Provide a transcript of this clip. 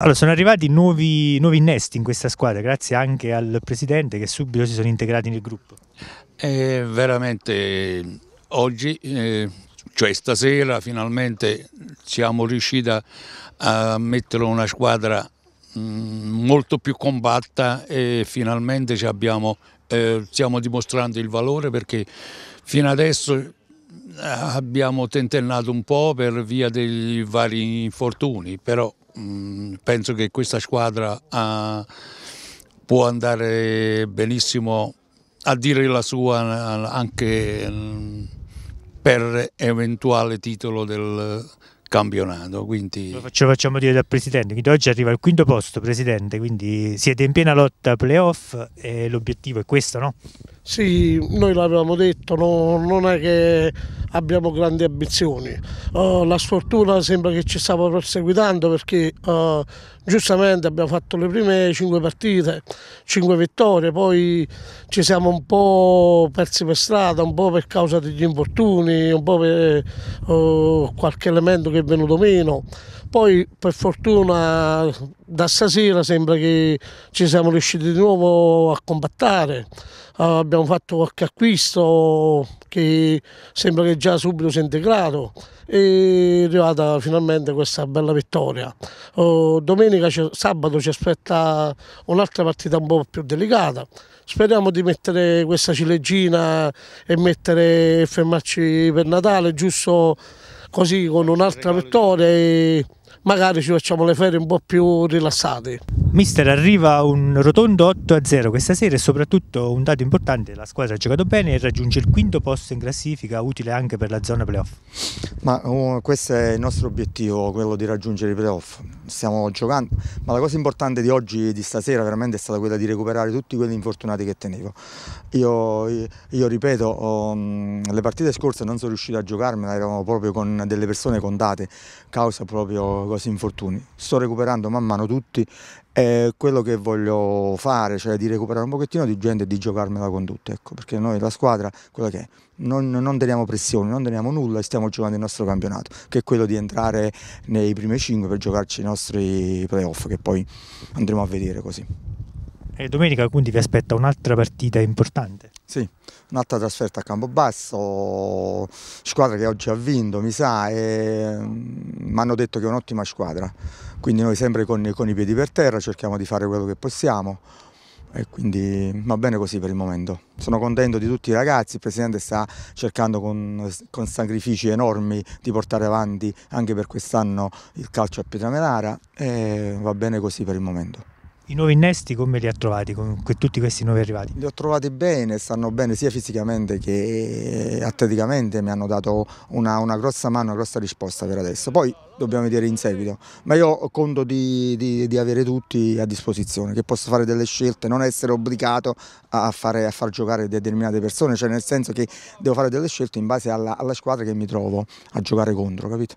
Allora, sono arrivati nuovi, nuovi, innesti in questa squadra, grazie anche al presidente che subito si sono integrati nel gruppo. Eh, veramente oggi, eh, cioè stasera, finalmente siamo riusciti a mettere una squadra mh, mm, molto più compatta e finalmente abbiamo, eh, stiamo dimostrando il valore perché fino adesso eh, abbiamo tentennato un po' per via dei vari infortuni, però Mm, penso che questa squadra ha, ah, può andare benissimo a dire la sua anche mm, per eventuale titolo del campionato. Quindi... Lo facciamo dire dal Presidente, quindi oggi arriva al quinto posto Presidente, quindi siete in piena lotta playoff e l'obiettivo è questo, no? Sì, noi l'avevamo detto, no, non è che abbiamo grandi ambizioni. Uh, la sfortuna sembra che ci stava perseguitando perché uh, giustamente abbiamo fatto le prime cinque partite, cinque vittorie, poi ci siamo un po' persi per strada, un po' per causa degli infortuni, un po' per uh, qualche elemento che è venuto meno. Poi per fortuna da stasera sembra che ci siamo riusciti di nuovo a combattare, abbiamo fatto qualche acquisto che sembra che già subito si è integrato e è arrivata finalmente questa bella vittoria. Oh, domenica, sabato ci aspetta un'altra partita un po' più delicata. Speriamo di mettere questa ciliegina e, mettere, e fermarci per Natale, giusto così con un'altra vittoria e magari ci facciamo le ferie un po' più rilassate. Mister arriva un rotondo 8 a 0 questa sera e soprattutto un dato importante, la squadra ha giocato bene e raggiunge il quinto posto in classifica, utile anche per la zona playoff. Ma uh, questo è il nostro obiettivo, quello di raggiungere i playoff, stiamo giocando, ma la cosa importante di oggi, di stasera veramente è stata quella di recuperare tutti quegli infortunati che tenevo. Io, io, ripeto, um, le partite scorse non sono riuscito a giocarmela, erano proprio con delle persone contate, causa proprio questi infortuni. Sto recuperando man mano tutti e quello che voglio fare, cioè di recuperare un pochettino di gente e di giocarmela con tutte, ecco, perché noi la squadra, quella che è, non, non teniamo pressione, non teniamo nulla e stiamo giocando il nostro campionato, che è quello di entrare nei primi 5 per giocarci i nostri playoff, che poi andremo a vedere così. E eh, domenica quindi vi aspetta un'altra partita importante. Sì, un'altra trasferta a Campobasso, squadra che oggi ha vinto, mi sa, e mi mm, hanno detto che è un'ottima squadra. Quindi noi sempre con, con i piedi per terra cerchiamo di fare quello che possiamo e quindi va bene così per il momento. Sono contento di tutti i ragazzi, il Presidente sta cercando con, con sacrifici enormi di portare avanti anche per quest'anno il calcio a Pietramerara e va bene così per il momento. I nuovi innesti come li ha trovati, con tutti questi nuovi arrivati? Li ho trovati bene, stanno bene sia fisicamente che eh, atleticamente, mi hanno dato una, una grossa mano, una grossa risposta per adesso. Poi dobbiamo vedere in seguito, ma io conto di, di, di avere tutti a disposizione, che posso fare delle scelte, non essere obbligato a, fare, a, far giocare determinate persone, cioè nel senso che devo fare delle scelte in base alla, alla squadra che mi trovo a giocare contro, capito?